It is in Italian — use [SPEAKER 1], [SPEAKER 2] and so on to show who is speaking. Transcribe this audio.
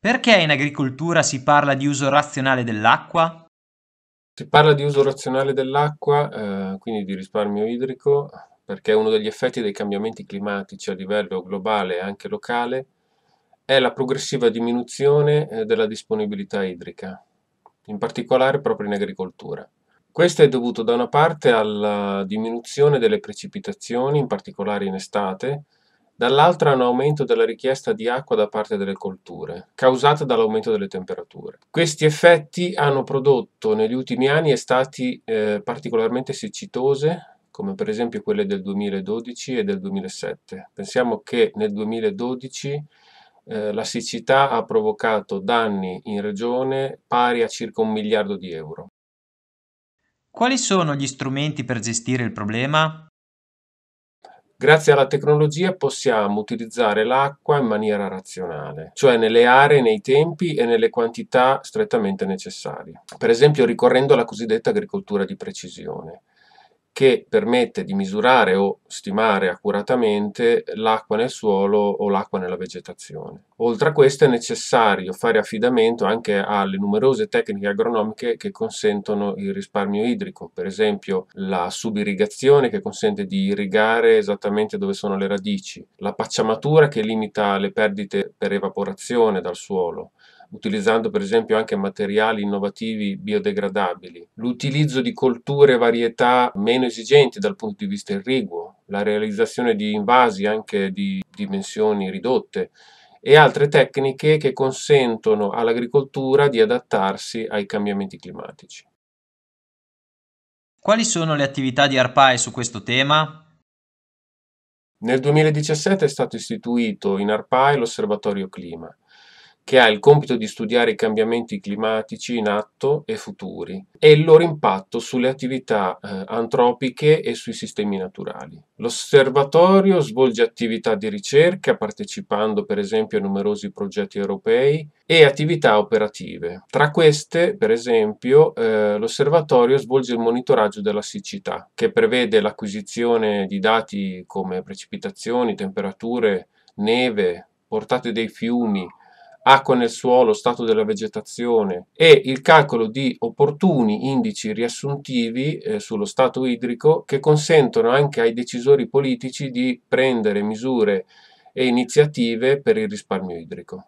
[SPEAKER 1] Perché in agricoltura si parla di uso razionale dell'acqua? Si parla di uso razionale dell'acqua, eh, quindi di risparmio idrico, perché uno degli effetti dei cambiamenti climatici a livello globale e anche locale è la progressiva diminuzione eh, della disponibilità idrica, in particolare proprio in agricoltura. Questo è dovuto da una parte alla diminuzione delle precipitazioni, in particolare in estate, dall'altra un aumento della richiesta di acqua da parte delle colture, causata dall'aumento delle temperature. Questi effetti hanno prodotto negli ultimi anni estati eh, particolarmente siccitose, come per esempio quelle del 2012 e del 2007. Pensiamo che nel 2012 eh, la siccità ha provocato danni in regione pari a circa un miliardo di euro. Quali sono gli strumenti per gestire il problema? Grazie alla tecnologia possiamo utilizzare l'acqua in maniera razionale, cioè nelle aree, nei tempi e nelle quantità strettamente necessarie, per esempio ricorrendo alla cosiddetta agricoltura di precisione che permette di misurare o stimare accuratamente l'acqua nel suolo o l'acqua nella vegetazione. Oltre a questo è necessario fare affidamento anche alle numerose tecniche agronomiche che consentono il risparmio idrico, per esempio la subirrigazione che consente di irrigare esattamente dove sono le radici, la pacciamatura che limita le perdite per evaporazione dal suolo, utilizzando per esempio anche materiali innovativi biodegradabili, l'utilizzo di colture e varietà meno esigenti dal punto di vista irriguo, la realizzazione di invasi anche di dimensioni ridotte e altre tecniche che consentono all'agricoltura di adattarsi ai cambiamenti climatici. Quali sono le attività di ARPAE su questo tema? Nel 2017 è stato istituito in ARPAE l'Osservatorio Clima, che ha il compito di studiare i cambiamenti climatici in atto e futuri e il loro impatto sulle attività eh, antropiche e sui sistemi naturali. L'osservatorio svolge attività di ricerca partecipando per esempio a numerosi progetti europei e attività operative. Tra queste, per esempio, eh, l'osservatorio svolge il monitoraggio della siccità, che prevede l'acquisizione di dati come precipitazioni, temperature, neve, portate dei fiumi, acqua nel suolo, stato della vegetazione e il calcolo di opportuni indici riassuntivi eh, sullo stato idrico che consentono anche ai decisori politici di prendere misure e iniziative per il risparmio idrico.